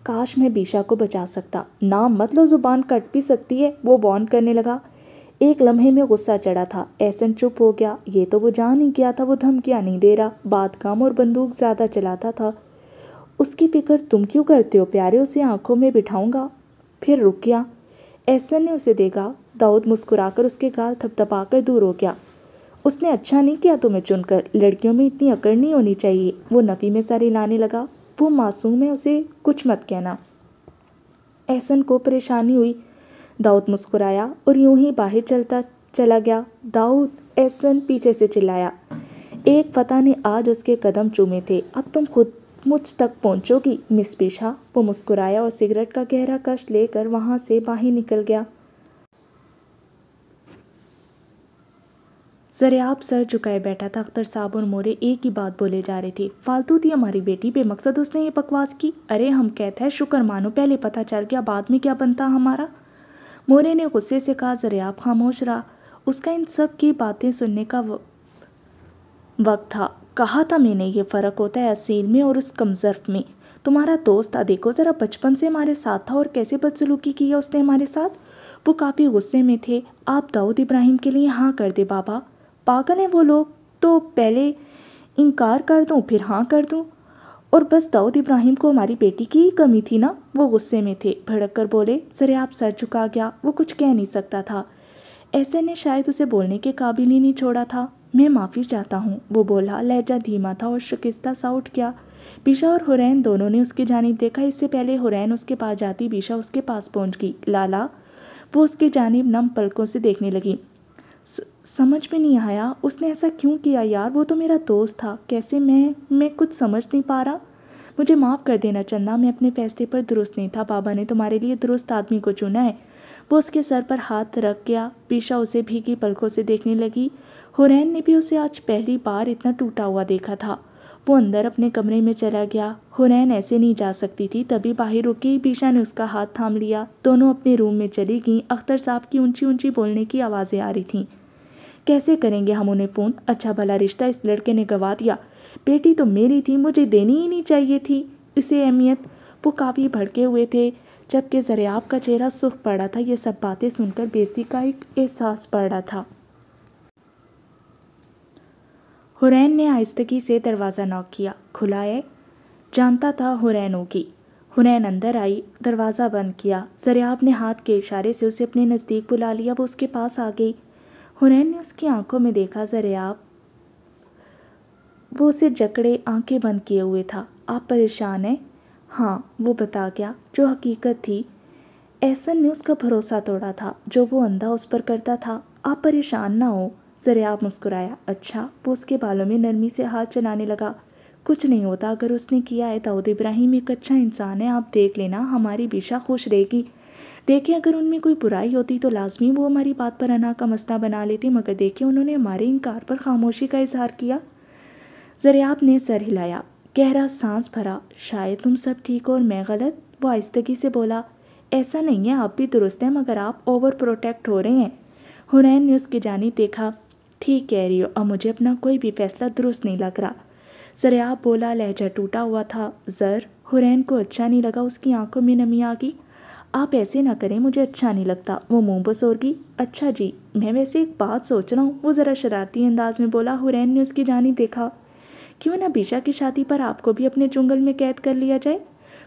Speaker 1: काश मैं बीशा को बचा सकता नाम मतलब ज़ुबान कट भी सकती है वो बॉन करने लगा एक लम्हे में गुस्सा चढ़ा था ऐसन चुप हो गया ये तो वो जान ही गया था वो धमकिया नहीं दे रहा बात काम और बंदूक ज़्यादा चलाता था उसकी फिक्र तुम क्यों करते हो प्यारे उसे आंखों में बिठाऊंगा फिर रुक गया ऐसन ने उसे देखा दाऊद मुस्कुराकर उसके गाल थपथपाकर दूर हो गया उसने अच्छा नहीं किया तुम्हें चुनकर लड़कियों में इतनी अकड़ नहीं होनी चाहिए वो नफ़ी में सारी लाने लगा वो मासूम है उसे कुछ मत कहना एहसन को परेशानी हुई दाऊद मुस्कुराया और यूं ही बाहर चलता चला गया दाऊद एहसन पीछे से चिल्लाया एक फता ने आज उसके कदम चूमे थे अब तुम खुद मुझ तक पहुंचोगी मिस पीछा वो मुस्कुराया और सिगरेट का गहरा कश लेकर वहाँ से बाहर निकल गया जरियाब सर झुकाए बैठा था अख्तर साहब और मोरे एक ही बात बोले जा रहे थे फालतू थी हमारी बेटी बेमकसद उसने ये बकवास की अरे हम कहते हैं शुक्र मानो पहले पता चल गया बाद में क्या बनता हमारा मोरे ने गुस्से से कहा जरियाब खामोश रहा उसका इन सब की बातें सुनने का वक्त था कहा था मैंने ये फ़र्क होता है असील में और उस कमज़र्फ में तुम्हारा दोस्त था देखो ज़रा बचपन से हमारे साथ था और कैसे बदसलूकी की है उसने हमारे साथ वो काफ़ी गुस्से में थे आप दाऊद इब्राहिम के लिए हाँ कर दे बाबा पागल हैं वो लोग तो पहले इनकार कर दूँ फिर हाँ कर दूँ और बस दाऊद इब्राहिम को हमारी बेटी की ही कमी थी ना वो गुस्से में थे भड़क कर बोले सरे आप सर झुका गया वो कुछ कह नहीं सकता था ऐसे ने शायद उसे बोलने के काबिल ही नहीं छोड़ा था मैं माफ़ी चाहता हूँ वो बोला लहजा धीमा था और शिकस्ता सा उठ गया बीशा और हुरैन दोनों ने उसकी जानब देखा इससे पहले हुरैन उसके पास जाती बीशा उसके पास पहुँच गई लाला वो उसकी जानब नम पलकों से देखने लगी समझ में नहीं आया उसने ऐसा क्यों किया यार वो तो मेरा दोस्त था कैसे मैं मैं कुछ समझ नहीं पा रहा मुझे माफ़ कर देना चंदा मैं अपने फैसले पर दुरुस्त नहीं था बाबा ने तुम्हारे लिए दुरुस्त आदमी को चुना है वो उसके सर पर हाथ रख गया पीशा उसे भीगी पलकों से देखने लगी हुरैन ने भी उसे आज पहली बार इतना टूटा हुआ देखा था वो अंदर अपने कमरे में चला गया हुरैन ऐसे नहीं जा सकती थी तभी बाहर रुकी पीशा ने उसका हाथ थाम लिया दोनों अपने रूम में चली गईं अख्तर साहब की ऊंची ऊंची बोलने की आवाज़ें आ रही थीं कैसे करेंगे हम उन्हें फ़ोन अच्छा भला रिश्ता इस लड़के ने गवा दिया बेटी तो मेरी थी मुझे देनी ही नहीं चाहिए थी इसे अहमियत वो काफ़ी भड़के हुए थे जबकि जरियाब का चेहरा सुख पड़ा था ये सब बातें सुनकर बेजती का एक एहसास पड़ रहा था हुरैन ने आहिस्तगी से दरवाज़ा नॉक किया खुला है जानता था हुरैनों की हुरैन अंदर आई दरवाज़ा बंद किया जरियाब ने हाथ के इशारे से उसे अपने नज़दीक बुला लिया वो उसके पास आ गई हुरैन ने उसकी आंखों में देखा जरियाब वो उसे जकड़े आंखें बंद किए हुए था आप परेशान हैं हाँ वो बता गया जो हकीकत थी एहसन ने उसका भरोसा तोड़ा था जो वो अंधा उस पर करता था आप परेशान ना हो जरिया मुस्कुराया अच्छा वो उसके बालों में नरमी से हाथ चलाने लगा कुछ नहीं होता अगर उसने किया है दाऊद इब्राहिम एक अच्छा इंसान है आप देख लेना हमारी बिशा खुश रहेगी देखिए अगर उनमें कोई बुराई होती तो लाजमी वो हमारी बात पर अना का मसला बना लेती मगर देखिए उन्होंने हमारे इनकार पर खामोशी का इजहार किया जरियाब ने सर हिलाया गहरा सांस भरा शायद तुम सब ठीक हो और मैं गलत वो आहिस्तगी से बोला ऐसा नहीं है आप भी दुरुस्त हैं मगर आप ओवर प्रोटेक्ट हो रहे हैं हुनैन ने उसकी जानी देखा ठीक कह रही हो और मुझे अपना कोई भी फैसला दुरुस्त नहीं लग रहा आप बोला लहजा टूटा हुआ था ज़र हुरैन को अच्छा नहीं लगा उसकी आंखों में नमी आ गई आप ऐसे ना करें मुझे अच्छा नहीं लगता वो मुँह बसोरगी अच्छा जी मैं वैसे एक बात सोच रहा हूँ वो ज़रा शरारती अंदाज में बोला हुरैन ने उसकी जानी देखा क्यों ना बीशा की शादी पर आपको भी अपने चुंगल में कैद कर लिया जाए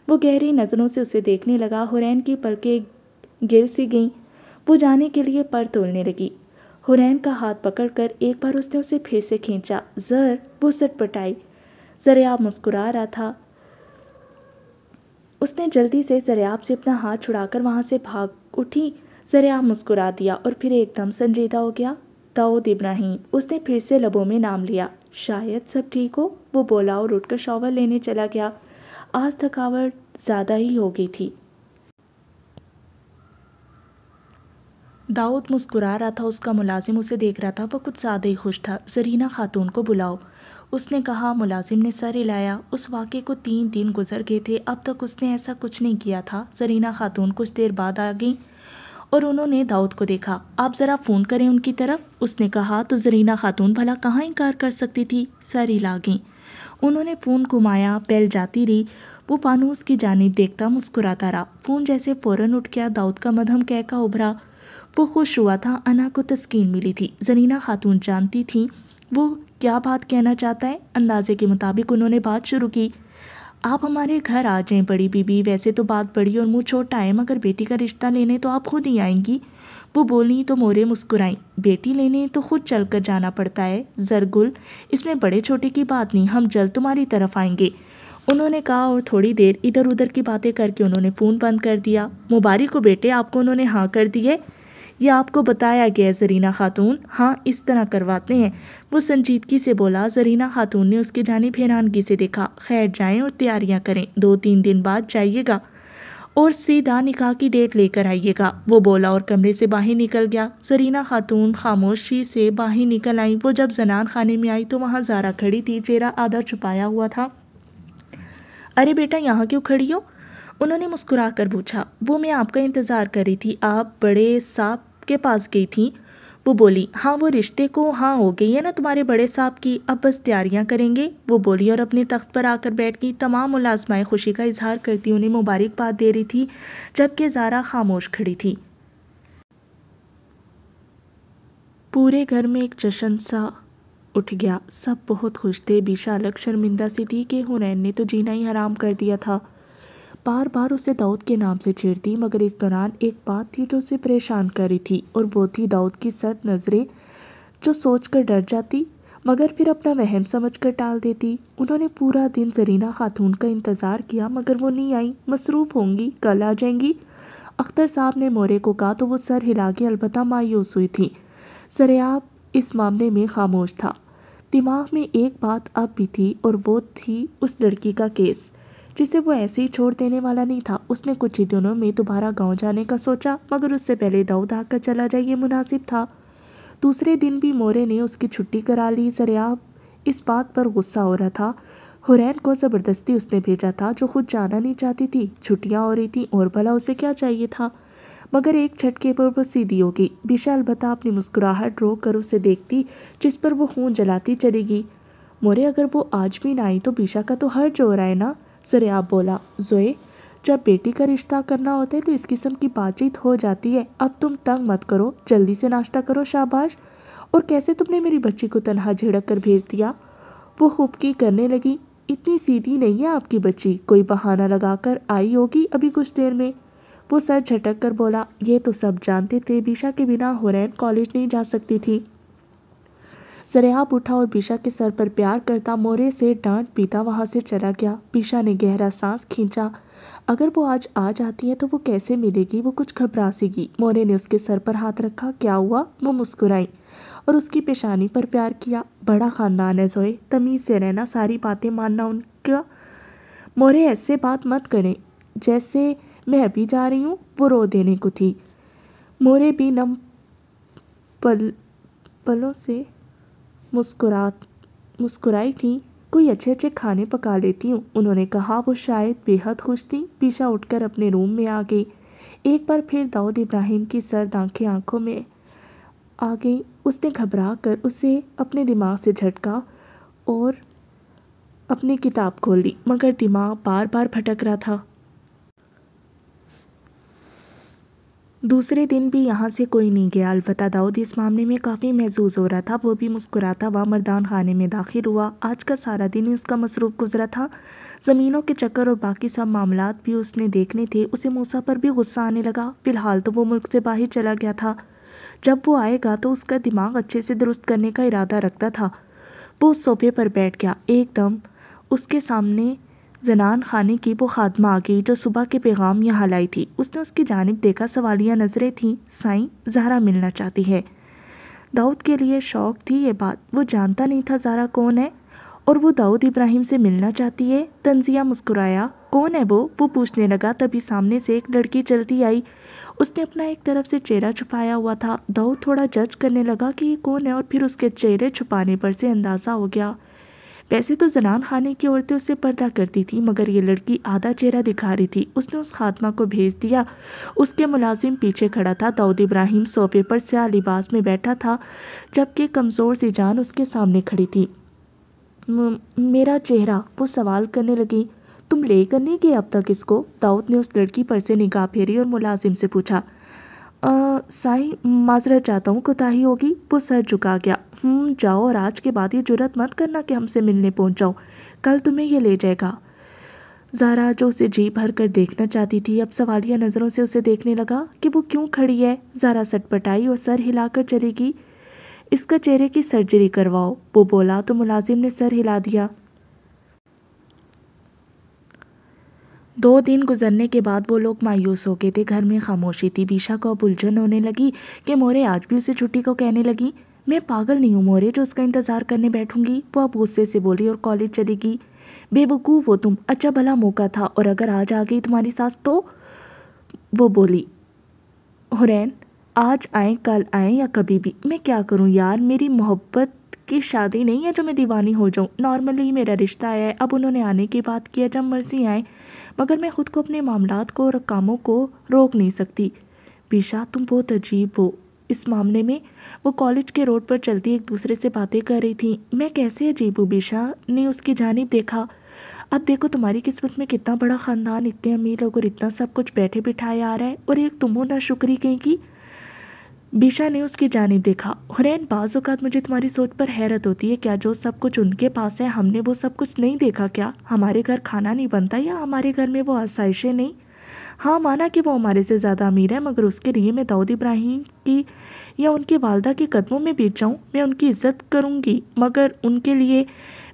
Speaker 1: वो गहरी नज़रों से उसे देखने लगा हुरैन की पलकें गिर सी गईं वो जाने के लिए पर तोलने लगी हुरैन का हाथ पकड़कर एक बार उसने उसे फिर से खींचा जर वो सटपटाई जरियाब मुस्कुरा रहा था उसने जल्दी से जरियाब से अपना हाथ छुड़ाकर वहाँ से भाग उठी जरियाब मुस्कुरा दिया और फिर एकदम संजीदा हो गया दाऊद इब्राहिम उसने फिर से लबों में नाम लिया शायद सब ठीक हो वो बोला और उठकर शॉवर लेने चला गया आज थकावट ज़्यादा ही हो गई थी दाऊद मुस्कुरा रहा था उसका मुलाजिम उसे देख रहा था वह कुछ ज़्यादा ही खुश था जरीना खातून को बुलाओ उसने कहा मुलाजिम ने सर हिलाया उस वाक़े को तीन दिन गुजर गए थे अब तक उसने ऐसा कुछ नहीं किया था जरीना खातून कुछ देर बाद आ गई और उन्होंने दाऊद को देखा आप ज़रा फ़ोन करें उनकी तरफ उसने कहा तो जरीना खातून भला कहाँ इनकार कर सकती थी सर हिला गई उन्होंने फ़ोन घुमाया बैल जाती रही वो फानूस की जानब देखता मुस्कुराता रहा फ़ोन जैसे फ़ौरन उठ गया दाऊद का मदहम कहका उभरा वो खुश हुआ था अना को तस्कीन मिली थी जरीना खातून जानती थी वो क्या बात कहना चाहता है अंदाजे के मुताबिक उन्होंने बात शुरू की आप हमारे घर आ जाएं बड़ी बीबी वैसे तो बात बड़ी और मुँह छोटा है मगर बेटी का रिश्ता लेने तो आप खुद ही आएंगी वो बोली तो मोरे मुस्कुराई बेटी लेने तो खुद चल कर जाना पड़ता है जरगुल इसमें बड़े छोटे की बात नहीं हम जल्द तुम्हारी तरफ आएंगे उन्होंने कहा और थोड़ी देर इधर उधर की बातें करके उन्होंने फ़ोन बंद कर दिया मुबारक हो बेटे आपको उन्होंने हाँ कर दी है ये आपको बताया गया है जरीना खातून हाँ इस तरह करवाते हैं वो संजीदगी से बोला जरीना खातून ने उसकी जानब हैरानगी से देखा खैर जाएं और तैयारियां करें दो तीन दिन बाद जाइएगा और सीधा निकाह की डेट लेकर आइएगा वो बोला और कमरे से बाहर निकल गया ज़रीना खातून खामोशी से बाहर निकल आई वो जब जनान खाने में आई तो वहाँ जारा खड़ी थी चेहरा आधा छुपाया हुआ था अरे बेटा यहाँ क्यों खड़ी हो उन्होंने मुस्कुरा कर पूछा वो मैं आपका इंतज़ार कर रही थी आप बड़े साफ के पास गई थी वो बोली हाँ वो रिश्ते को हाँ हो गई है ना तुम्हारे बड़े साहब की अब बस तैयारियाँ करेंगे वो बोली और अपने तख्त पर आकर बैठ गई तमाम मुलाजमाएँ खुशी का इजहार करती उन्हें मुबारकबाद दे रही थी जबकि जारा खामोश खड़ी थी पूरे घर में एक जशन सा उठ गया सब बहुत खुश थे बीशा अलग शर्मिंदा सी थी कि हुनैन ने तो जीना ही हराम कर दिया था बार बार उसे दाऊद के नाम से छेड़ती मगर इस दौरान एक बात थी जो उसे परेशान कर रही थी और वो थी दाऊद की सर्द नज़रें जो सोच कर डर जाती मगर फिर अपना वहम समझ कर टाल देती उन्होंने पूरा दिन जरीना खातून का इंतज़ार किया मगर वो नहीं आई मसरूफ़ होंगी कल आ जाएंगी अख्तर साहब ने मोरे को कहा तो वो सर हिला के अलबत् मायूस हुई थी सरेआब इस मामले में खामोश था दिमाग में एक बात अब भी थी और वो थी उस लड़की का केस जिसे वो ऐसे ही छोड़ देने वाला नहीं था उसने कुछ ही दिनों में दोबारा गाँव जाने का सोचा मगर उससे पहले दाऊद आकर चला जाए ये मुनासिब था दूसरे दिन भी मोरे ने उसकी छुट्टी करा ली जरिया इस बात पर गुस्सा हो रहा था हुरैन को ज़बरदस्ती उसने भेजा था जो खुद जाना नहीं चाहती थी छुट्टियाँ हो रही थी और भला उसे क्या चाहिए था मगर एक झटके पर वो सीधी हो गई विशाल बता अपनी मुस्कुराहट रो कर उसे देखती जिस पर वो खून जलाती चली गई मोरे अगर वो आज भी ना आई तो बीशा का तो हर्ज हो रहा है ना जरिया बोला जोए जब बेटी का रिश्ता करना होता है तो इस किस्म की बातचीत हो जाती है अब तुम तंग मत करो जल्दी से नाश्ता करो शाबाश और कैसे तुमने मेरी बच्ची को तनहा झिड़क कर भेज दिया वो खुफकी करने लगी इतनी सीधी नहीं है आपकी बच्ची कोई बहाना लगाकर आई होगी अभी कुछ देर में वो सर झटक कर बोला ये तो सब जानते थे बीशा के बिना हुरैन कॉलेज नहीं जा सकती थी सरेआब उठा और पीशा के सर पर प्यार करता मोरे से डांट पीता वहाँ से चला गया पीशा ने गहरा सांस खींचा अगर वो आज आ जाती है तो वो कैसे मिलेगी वो कुछ घबरा सीगी मोरे ने उसके सर पर हाथ रखा क्या हुआ वो मुस्कुराई और उसकी पेशानी पर प्यार किया बड़ा ख़ानदान है जोए तमीज़ से रहना सारी बातें मानना उनका मोरे ऐसे बात मत करें जैसे मैं अभी जा रही हूँ वो रो देने को थी मोरे भी नम पल पलों से मुस्कुरा मुस्कुराई थी कोई अच्छे अच्छे खाने पका लेती हूँ उन्होंने कहा वो शायद बेहद खुश थी पीछा उठकर अपने रूम में आ गई एक बार फिर दाऊद इब्राहिम की सर्द आंखें आंखों में आ गई उसने घबरा कर उसे अपने दिमाग से झटका और अपनी किताब खोल ली मगर दिमाग बार बार भटक रहा था दूसरे दिन भी यहाँ से कोई नहीं गया अलबत् दाऊद इस मामले में काफ़ी महसूस हो रहा था वो भी मुस्कुराता हुआ मरदान खाने में दाखिल हुआ आज का सारा दिन ही उसका मसरूफ गुजरा था ज़मीनों के चक्कर और बाकी सब मामला भी उसने देखने थे उसे मूसा पर भी गुस्सा आने लगा फ़िलहाल तो वो मुल्क से बाहर चला गया था जब वो आएगा तो उसका दिमाग अच्छे से दुरुस्त करने का इरादा रखता था वो सोफे पर बैठ गया एकदम उसके सामने जनान खाने की वो खादमा आ गई जो सुबह के पैगाम यहाँ लाई थी उसने उसकी जानब देखा सवालिया नज़रें थीं साई जहरा मिलना चाहती है दाऊद के लिए शौक थी ये बात वो जानता नहीं था जहरा कौन है और वो दाऊद इब्राहिम से मिलना चाहती है तंजिया मुस्कुराया कौन है वो वो पूछने लगा तभी सामने से एक लड़की चलती आई उसने अपना एक तरफ से चेहरा छुपाया हुआ था दाऊद थोड़ा जज करने लगा कि ये कौन है और फिर उसके चेहरे छुपाने पर से अंदाज़ा हो गया वैसे तो जनान खाने की औरतें उससे पर्दा करती थी मगर ये लड़की आधा चेहरा दिखा रही थी उसने उस खात्मा को भेज दिया उसके मुलाजिम पीछे खड़ा था दाऊद इब्राहिम सोफे पर स्या लिबास में बैठा था जबकि कमज़ोर सी जान उसके सामने खड़ी थी मेरा चेहरा वो सवाल करने लगी तुम लेकर नहीं गए अब तक इसको दाऊद ने उस लड़की पर से निगाह फेरी और मुलाजिम से पूछा साई माजरत चाहता हूँ कोताही होगी वो सर झुका गया हम हम्म, जाओ और आज के बाद ये जरूरत मत करना कि हमसे मिलने पहुँच जाओ कल तुम्हें ये ले जाएगा जारा जो उसे जी भर कर देखना चाहती थी अब सवालिया नज़रों से उसे देखने लगा कि वो क्यों खड़ी है जारा सटपटाई और सर हिलाकर चलेगी गई इसका चेहरे की सर्जरी करवाओ वो बोला तो मुलाजिम ने सर हिला दिया दो दिन गुजरने के बाद वो लोग मायूस हो गए थे घर में खामोशी थी बीशा को अब उलझन होने लगी कि मोरे आज भी उसे छुट्टी को कहने लगी मैं पागल नहीं हूँ मोरे जो उसका इंतज़ार करने बैठूंगी वो अब गुस्से से बोली और कॉलेज चली गई बेवकूफ़ हो तुम अच्छा भला मौका था और अगर आज आ गई तुम्हारी सास तो वो बोली हुरैन आज आए कल आए या कभी भी मैं क्या करूँ यार मेरी मोहब्बत कि शादी नहीं है जो मैं दीवानी हो जाऊँ नॉर्मली मेरा रिश्ता है अब उन्होंने आने की बात की है जब मर्ज़ी आए मगर मैं ख़ुद को अपने मामला को और कामों को रोक नहीं सकती पीशा तुम बहुत अजीब हो इस मामले में वो कॉलेज के रोड पर चलती एक दूसरे से बातें कर रही थी मैं कैसे अजीब हूँ बीशा ने उसकी जानब देखा अब देखो तुम्हारी किस्मत में कितना बड़ा ख़ानदान इतने अमीर लोग और इतना सब कुछ बैठे बिठाए आ रहा है और एक तुम हो ना शुक्री कहीं की बीशा ने उसकी जानी देखा हुरैन बाज़ात मुझे तुम्हारी सोच पर हैरत होती है क्या जो सब कुछ उनके पास है हमने वो सब कुछ नहीं देखा क्या हमारे घर खाना नहीं बनता या हमारे घर में वो आसाइशें नहीं हाँ माना कि वो हमारे से ज़्यादा अमीर है मगर उसके लिए मैं दाऊद इब्राहिम की या उनके वालदा के कदमों में बीत जाऊँ मैं उनकी इज्जत करूँगी मगर उनके लिए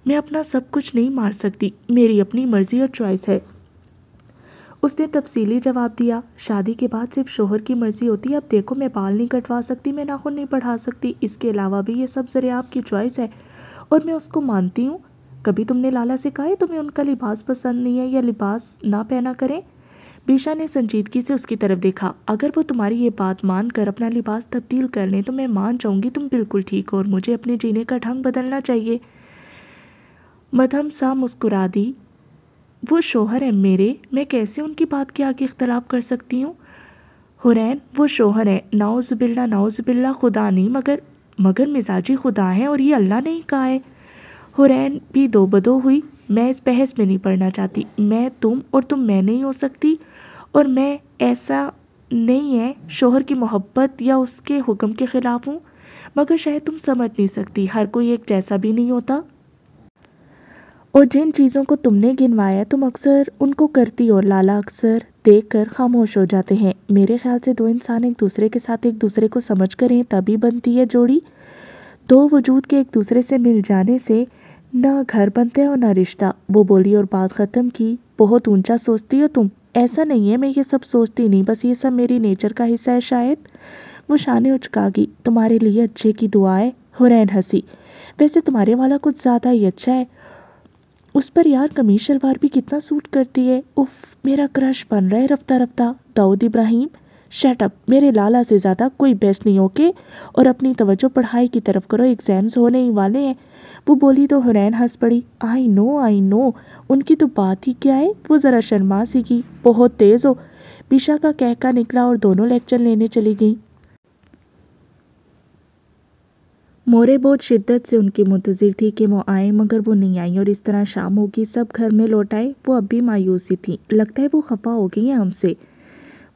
Speaker 1: मैं अपना सब कुछ नहीं मार सकती मेरी अपनी मर्ज़ी और चॉइस है उसने तफसीली जवाब दिया शादी के बाद सिर्फ शोहर की मर्ज़ी होती है अब देखो मैं बाल नहीं कटवा सकती मैं नाखून नहीं बढ़ा सकती इसके अलावा भी ये सब ज़रिए आपकी चॉइस है और मैं उसको मानती हूँ कभी तुमने लाला से कहा है तुम्हें उनका लिबास पसंद नहीं है या लिबास ना पहना करें बीशा ने संजीदगी से उसकी तरफ देखा अगर वो तुम्हारी ये बात मानकर अपना लिबास तब्दील कर लें तो मैं मान जाऊँगी तुम बिल्कुल ठीक हो और मुझे अपने जीने का ढंग बदलना चाहिए मधम सा मुस्कुरा दी वो शोहर हैं मेरे मैं कैसे उनकी बात के आगे इख्तलाफ कर सकती हूँ हुरैन वो शोहर है नाउज़बिल्ला नाउज़बिल्ला खुदा नहीं मगर मगर मिजाजी खुदा हैं और ये अल्लाह ने ही कहा है हुरैन भी दो बदो हुई मैं इस बहस में नहीं पढ़ना चाहती मैं तुम और तुम मैं नहीं हो सकती और मैं ऐसा नहीं है शोहर की मोहब्बत या उसके हुक्म के ख़िलाफ़ हूँ मगर शायद तुम समझ नहीं सकती हर कोई एक जैसा भी नहीं होता और जिन चीज़ों को तुमने गिनवाया तुम अक्सर उनको करती और लाला अक्सर देख कर खामोश हो जाते हैं मेरे ख्याल से दो इंसान एक दूसरे के साथ एक दूसरे को समझ कर हैं तभी बनती है जोड़ी दो वजूद के एक दूसरे से मिल जाने से ना घर बनते हैं और ना रिश्ता वो बोली और बात ख़त्म की बहुत ऊंचा सोचती हो तुम ऐसा नहीं है मैं ये सब सोचती नहीं बस ये सब मेरी नेचर का हिस्सा है शायद वो शान उचकागी तुम्हारे लिए अच्छे की दुआएं हुरैन हंसी वैसे तुम्हारे वाला कुछ ज़्यादा ही अच्छा है उस पर यार कमीज शलवार भी कितना सूट करती है उफ मेरा क्रश बन रहा है रफ्ता रफ्ता दाऊद इब्राहिम शटअप मेरे लाला से ज़्यादा कोई बेस्ट नहीं ओके और अपनी तवज्जो पढ़ाई की तरफ करो एग्ज़ाम्स होने ही वाले हैं वो बोली तो हुरैन हंस पड़ी आई नो आई नो उनकी तो बात ही क्या है वो ज़रा शर्मा सी की बहुत तेज़ हो बिशा का कहका निकला और दोनों लेक्चर लेने चली गई मोरे बहुत शिद्दत से उनकी मुंतज़िर थी कि वो आए मगर वो नहीं आई और इस तरह शाम होगी सब घर में लौट आए वो अब भी मायूसी थी लगता है वो खफा हो गई हैं हमसे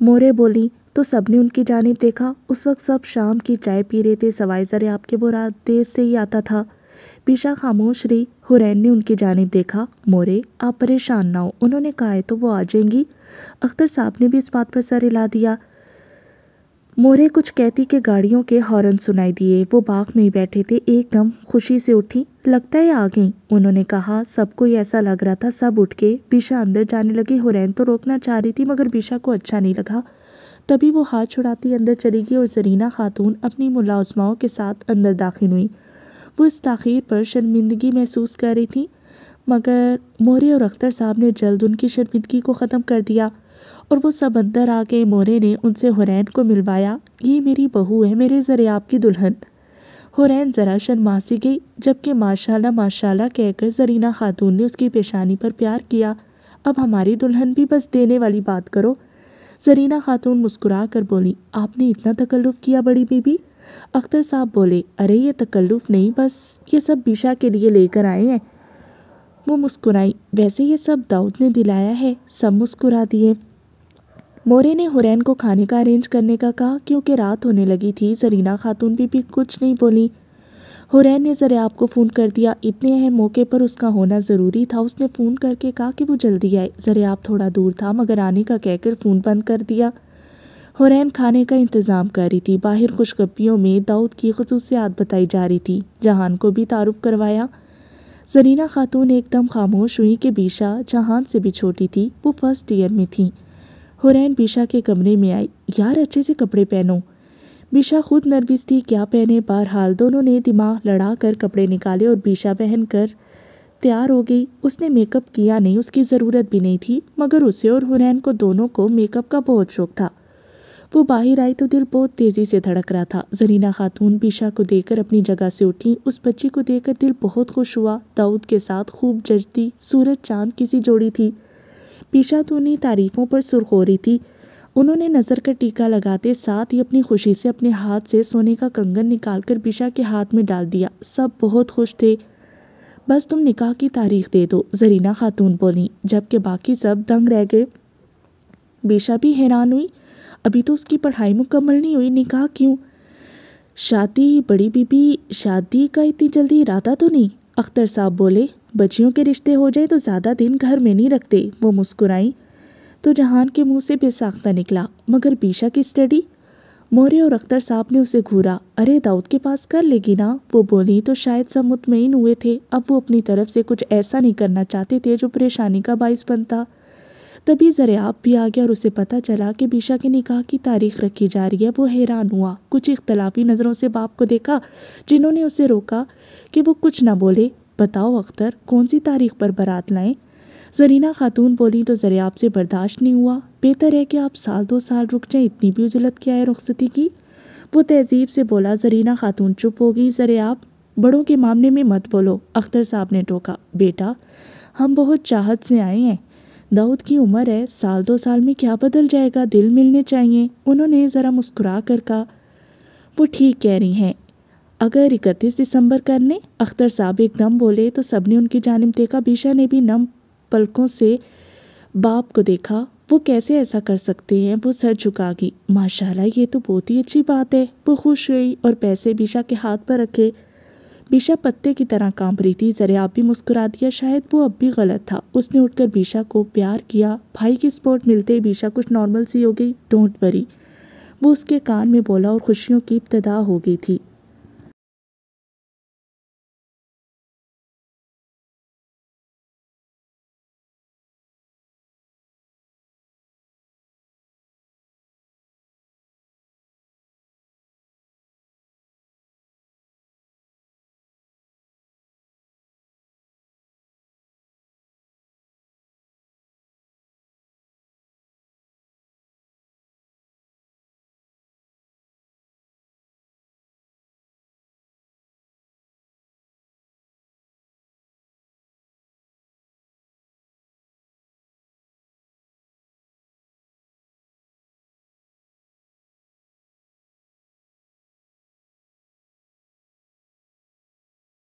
Speaker 1: मोरे बोली तो सब ने उनकी जानब देखा उस वक्त सब शाम की चाय पी रहे थे सवाए ज़र आपके वो रात देर से ही आता था पीशा खामोश रही हुरैन ने उनकी जानब देखा मोरे आप परेशान ना हो उन्होंने कहा है तो वो आ जाएंगी अख्तर साहब ने भी इस बात पर सर हिला दिया मोरे कुछ कहती के गाड़ियों के हॉर्न सुनाई दिए वो बाग में बैठे थे एकदम खुशी से उठी लगता है आ गई उन्होंने कहा सबको ऐसा लग रहा था सब उठ के बिशा अंदर जाने लगी हुरैन तो रोकना चाह रही थी मगर बिशा को अच्छा नहीं लगा तभी वो हाथ छुड़ाती अंदर चली गई और जरीना खातून अपनी मुलाजमाओं के साथ अंदर दाखिल हुई वो इस तखीर पर शर्मिंदगी महसूस कर रही थी मगर मोरे और अख्तर साहब ने जल्द उनकी शर्मिंदगी को ख़त्म कर दिया और वो सब अंदर आ गए मोरे ने उनसे हुरैन को मिलवाया ये मेरी बहू है मेरे ज़रे आपकी दुल्हन हुरैन ज़रा शर्मासी गई जबकि माशाल्लाह माशाल्लाह कहकर जरीना खातून ने उसकी पेशानी पर प्यार किया अब हमारी दुल्हन भी बस देने वाली बात करो जरीना खातून मुस्कुरा कर बोली आपने इतना तकल्लुफ़ किया बड़ी बीबी अख्तर साहब बोले अरे ये तकल्लुफ़ नहीं बस ये सब बीशा के लिए लेकर आए हैं वो मुस्कुराई वैसे ये सब दाऊद ने दिलाया है सब मुस्कुरा दिए मोरे ने हुरैन को खाने का अरेंज करने का कहा क्योंकि रात होने लगी थी जरीना खातून भी, भी कुछ नहीं बोली हुरैन ने ज़रा को फ़ोन कर दिया इतने अहम मौके पर उसका होना ज़रूरी था उसने फ़ोन करके कहा कि वो जल्दी आए आप थोड़ा दूर था मगर आने का कहकर फ़ोन बंद कर दिया हुरैन खाने का इंतज़ाम कर रही थी बाहर खुशगपियों में दाऊद की खसूसियात बताई जा रही थी जहान को भी तारुफ करवाया जरीना खातून एकदम खामोश हुई कि बीशा जहान से भी छोटी थी वो फ़र्स्ट ईयर में थी हुरैन बिशा के कमरे में आई यार अच्छे से कपड़े पहनो बिशा खुद नर्वस थी क्या पहने बहरहाल दोनों ने दिमाग लड़ा कर कपड़े निकाले और बिशा पहन कर तैयार हो गई उसने मेकअप किया नहीं उसकी ज़रूरत भी नहीं थी मगर उसे और हुरैन को दोनों को मेकअप का बहुत शौक था वो बाहर आई तो दिल बहुत तेज़ी से धड़क रहा था जरीना खातून बिशा को देकर अपनी जगह से उठी उस बच्ची को देखकर दिल बहुत खुश हुआ दाऊद के साथ खूब जजती सूरज चांद की सी जोड़ी थी पीशा तो उन्हीं तारीफ़ों पर सुरख हो रही थी उन्होंने नज़र का टीका लगाते साथ ही अपनी खुशी से अपने हाथ से सोने का कंगन निकालकर बीशा के हाथ में डाल दिया सब बहुत खुश थे बस तुम निकाह की तारीख दे दो जरीना खातून बोली जबकि बाकी सब दंग रह गए बेशा भी हैरान हुई अभी तो उसकी पढ़ाई मुकम्मल नहीं हुई निकाह क्यों शादी बड़ी बीबी शादी का इतनी जल्दी इरादा तो नहीं अख्तर साहब बोले बच्चियों के रिश्ते हो जाए तो ज़्यादा दिन घर में नहीं रखते वो मुस्कुराई तो जहान के मुंह से बेसाख्ता निकला मगर पीशा की स्टडी मोरे और अख्तर साहब ने उसे घूरा अरे दाऊद के पास कर लेगी ना वो बोली तो शायद सब मुतमिन हुए थे अब वो अपनी तरफ से कुछ ऐसा नहीं करना चाहते थे जो परेशानी का बायस बनता तभी जरियाब भी आ गया और उसे पता चला कि बीशा के निकाह की तारीख रखी जा रही है वो हैरान हुआ कुछ इख्तलाफी नज़रों से बाप को देखा जिन्होंने उसे रोका कि वो कुछ ना बोले बताओ अख्तर कौन सी तारीख पर बारात लाएं जरीना खातून बोली तो ज़रिया आपसे बर्दाश्त नहीं हुआ बेहतर है कि आप साल दो साल रुक जाएं इतनी भी उजलत क्या है रुखसती की वो तहजीब से बोला जरीना खातून चुप हो गई ज़रे आप बड़ों के मामले में मत बोलो अख्तर साहब ने टोका बेटा हम बहुत चाहत से आए हैं दाऊद की उम्र है साल दो साल में क्या बदल जाएगा दिल मिलने चाहिए उन्होंने ज़रा मुस्कुरा कर कहा वो ठीक कह रही हैं अगर इकतीस दिसंबर करने अख्तर साहब एकदम बोले तो सब ने उनकी जानब देखा बीशा ने भी नम पलकों से बाप को देखा वो कैसे ऐसा कर सकते हैं वो सर झुका गई माशाल्लाह ये तो बहुत ही अच्छी बात है वो खुश हुई और पैसे बीशा के हाथ पर रखे बीशा पत्ते की तरह कांप रही थी जरा आप भी मुस्कुरा दिया शायद वो अब भी गलत था उसने उठकर बीशा को प्यार किया भाई की सपोर्ट मिलते ही बीशा कुछ नॉर्मल सी हो गई डोंट वरी वो उसके कान में बोला और खुशियों की इब्तदा हो गई थी